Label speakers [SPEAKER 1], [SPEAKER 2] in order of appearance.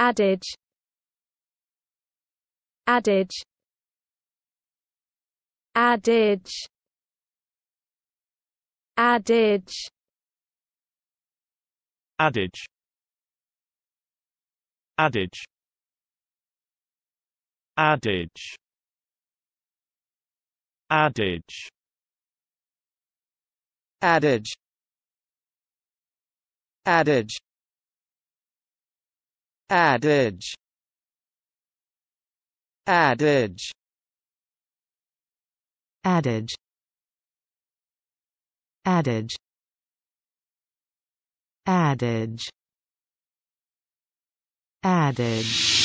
[SPEAKER 1] adage adage adage adage adage adage adage adage adage adage adage adage adage adage adage adage